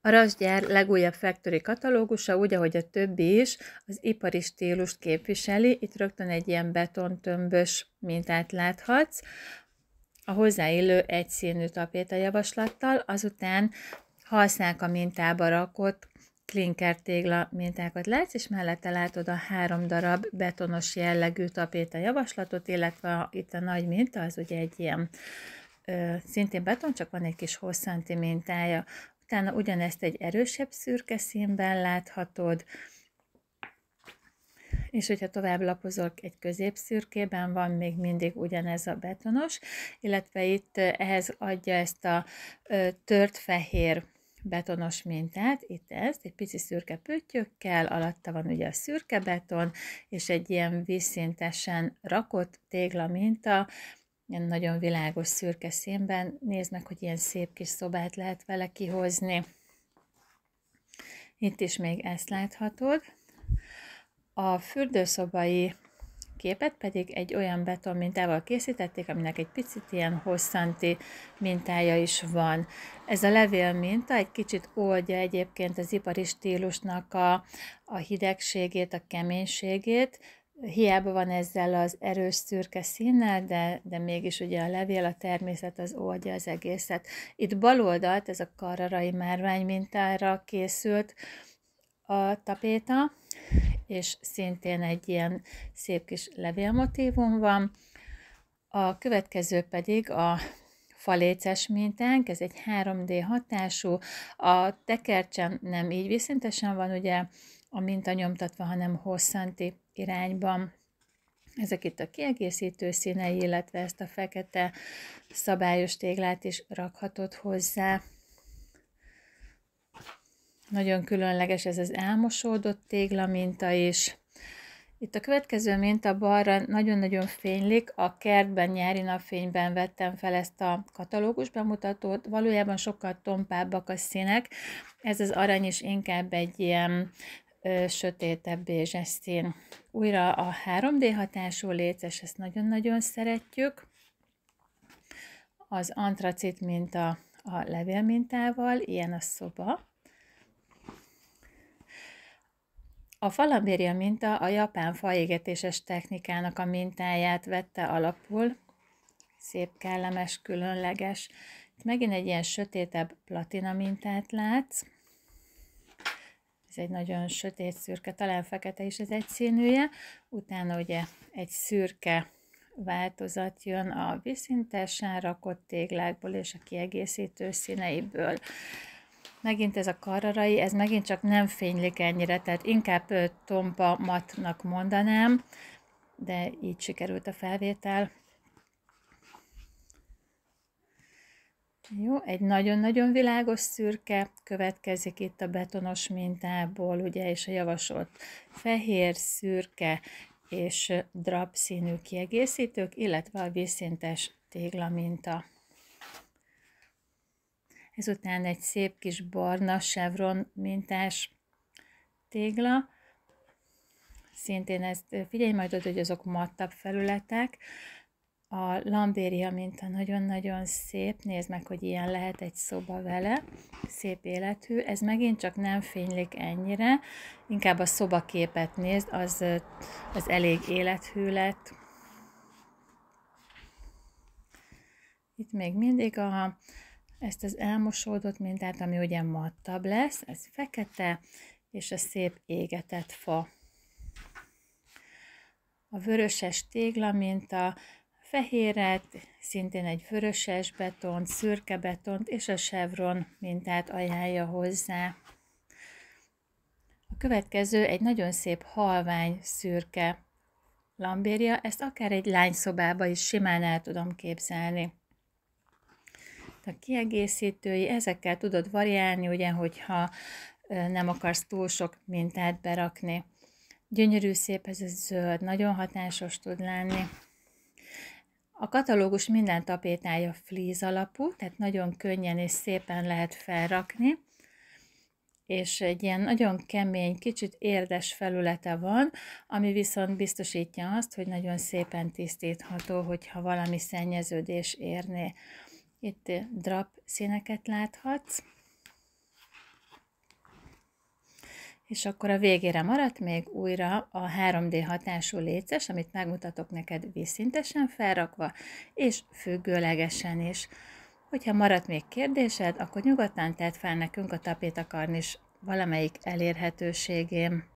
A Rasgyár legújabb Factory katalógusa, úgy ahogy a többi is, az ipari stílust képviseli. Itt rögtön egy ilyen betontömbös mintát láthatsz. A hozzáillő egyszínű javaslattal. azután használk a mintába rakott klinker tégla mintákat látsz, és mellette látod a három darab betonos jellegű tapéta javaslatot, illetve a, itt a nagy minta, az ugye egy ilyen ö, szintén beton, csak van egy kis hosszanti mintája utána ugyanezt egy erősebb szürke színben láthatod, és hogyha tovább lapozok, egy középszürkében van még mindig ugyanez a betonos, illetve itt ehhez adja ezt a tört fehér betonos mintát, itt ezt, egy pici szürke pöttyökkel, alatta van ugye a szürke beton, és egy ilyen vízszintesen rakott tégla minta, ilyen nagyon világos szürke színben. meg, hogy ilyen szép kis szobát lehet vele kihozni. Itt is még ezt láthatod. A fürdőszobai képet pedig egy olyan beton mintával készítették, aminek egy picit ilyen hosszanti mintája is van. Ez a levél minta egy kicsit oldja egyébként az ipari stílusnak a, a hidegségét, a keménységét, hiába van ezzel az erős szürke színnel, de, de mégis ugye a levél, a természet az oldja az egészet. Itt baloldalt, ez a kararai márvány mintára készült a tapéta, és szintén egy ilyen szép kis levélmotívum van. A következő pedig a faléces mintánk, ez egy 3D hatású, a tekercsem nem így viszintesen van, ugye a minta nyomtatva, hanem hosszanti irányban. Ezek itt a kiegészítő színei, illetve ezt a fekete szabályos téglát is rakhatod hozzá. Nagyon különleges ez az elmosódott tégla minta is. Itt a következő minta balra nagyon-nagyon fénylik, a kertben nyári napfényben vettem fel ezt a katalógus bemutatót, valójában sokkal tompábbak a színek, ez az arany is inkább egy ilyen sötétebb bézses szín. Újra a 3D hatású léces, ezt nagyon-nagyon szeretjük. Az antracit minta a levélmintával, ilyen a szoba. A falabéria minta a japán faégetéses technikának a mintáját vette alapul. Szép, kellemes, különleges. Itt megint egy ilyen sötétebb platina mintát látsz egy nagyon sötét szürke, talán fekete is az egyszínűje, utána ugye egy szürke változat jön a viszintesen rakott téglákból és a kiegészítő színeiből. Megint ez a kararai, ez megint csak nem fénylik ennyire, tehát inkább tompa matnak mondanám, de így sikerült a felvétel. Jó, egy nagyon-nagyon világos szürke következik itt a betonos mintából, ugye, és a javasolt fehér, szürke és drab színű kiegészítők, illetve a vízszintes téglaminta. Ezután egy szép kis barna chevron mintás tégla, szintén ezt figyelj majd ott, hogy azok mattabb felületek, a lambéria minta nagyon-nagyon szép, nézd meg, hogy ilyen lehet egy szoba vele, szép életű, ez megint csak nem fénylik ennyire, inkább a szobaképet nézd, az, az elég élethű lett. Itt még mindig a, ezt az elmosódott mintát, ami ugye mattabb lesz, ez fekete, és a szép égetett fa. A vöröses tégla minta, fehéret, szintén egy vöröses betont, szürke betont és a chevron mintát ajánlja hozzá. A következő egy nagyon szép halvány szürke lambéria, ezt akár egy lányszobába is simán el tudom képzelni. A kiegészítői, ezekkel tudod variálni, ugye, hogyha nem akarsz túl sok mintát berakni. Gyönyörű szép ez a zöld, nagyon hatásos tud lenni. A katalógus minden tapétája flíz alapú, tehát nagyon könnyen és szépen lehet felrakni, és egy ilyen nagyon kemény, kicsit érdes felülete van, ami viszont biztosítja azt, hogy nagyon szépen tisztítható, hogyha valami szennyeződés érné. Itt drap színeket láthatsz, és akkor a végére maradt még újra a 3D hatású léces, amit megmutatok neked vízszintesen felrakva, és függőlegesen is. Hogyha maradt még kérdésed, akkor nyugodtan tedd fel nekünk a tapétakarnis valamelyik elérhetőségén.